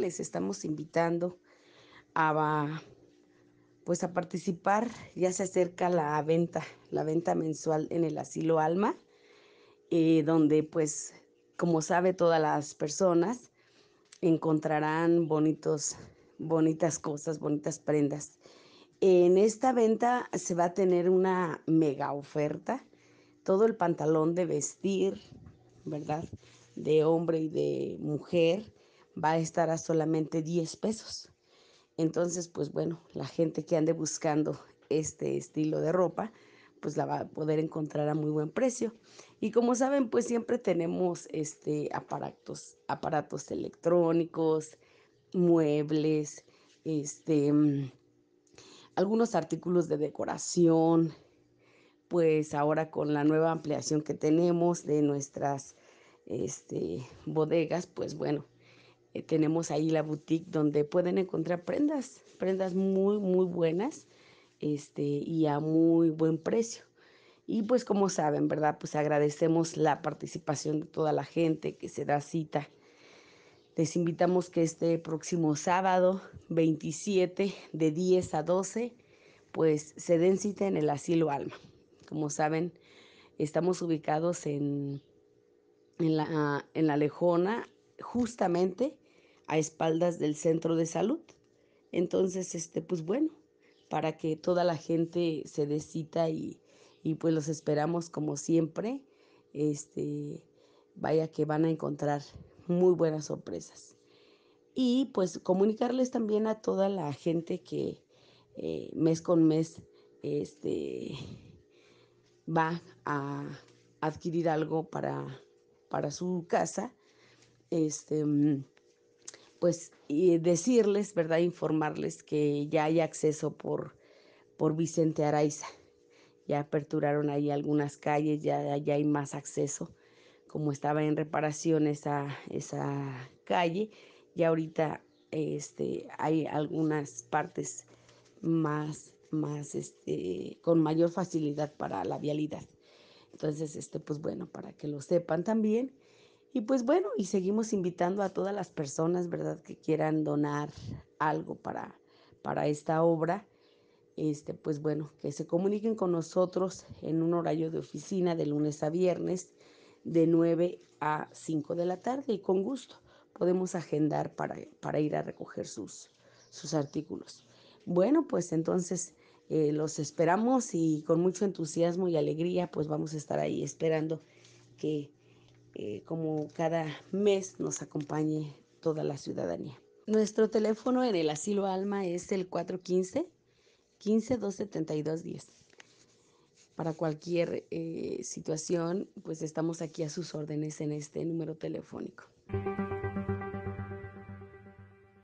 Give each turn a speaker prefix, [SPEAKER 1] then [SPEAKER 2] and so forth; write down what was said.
[SPEAKER 1] les estamos invitando a pues a participar. Ya se acerca la venta, la venta mensual en el asilo Alma, eh, donde pues como sabe todas las personas encontrarán bonitos, bonitas cosas, bonitas prendas. En esta venta se va a tener una mega oferta. Todo el pantalón de vestir, ¿verdad? De hombre y de mujer va a estar a solamente 10 pesos. Entonces, pues bueno, la gente que ande buscando este estilo de ropa, pues la va a poder encontrar a muy buen precio. Y como saben, pues siempre tenemos este aparatos, aparatos electrónicos, muebles, este algunos artículos de decoración, pues ahora con la nueva ampliación que tenemos de nuestras este, bodegas, pues bueno, eh, tenemos ahí la boutique donde pueden encontrar prendas, prendas muy, muy buenas este, y a muy buen precio. Y pues como saben, ¿verdad? Pues agradecemos la participación de toda la gente que se da cita. Les invitamos que este próximo sábado 27 de 10 a 12, pues se den cita en el asilo Alma. Como saben, estamos ubicados en, en, la, en la Lejona, justamente a espaldas del centro de salud. Entonces, este, pues bueno, para que toda la gente se decita y, y pues los esperamos como siempre. Este, vaya que van a encontrar muy buenas sorpresas. Y pues comunicarles también a toda la gente que eh, mes con mes este, va a adquirir algo para, para su casa este, mm, pues y decirles, ¿verdad? Informarles que ya hay acceso por, por Vicente Araiza. Ya aperturaron ahí algunas calles, ya, ya hay más acceso. Como estaba en reparación esa, esa calle, Y ahorita este, hay algunas partes más, más este, con mayor facilidad para la vialidad. Entonces, este, pues bueno, para que lo sepan también. Y pues bueno, y seguimos invitando a todas las personas, ¿verdad?, que quieran donar algo para, para esta obra. Este, pues bueno, que se comuniquen con nosotros en un horario de oficina de lunes a viernes de 9 a 5 de la tarde y con gusto podemos agendar para, para ir a recoger sus, sus artículos. Bueno, pues entonces eh, los esperamos y con mucho entusiasmo y alegría pues vamos a estar ahí esperando que eh, como cada mes nos acompañe toda la ciudadanía. Nuestro teléfono en el asilo Alma es el 415 15 10. Para cualquier eh, situación, pues estamos aquí a sus órdenes en este número telefónico.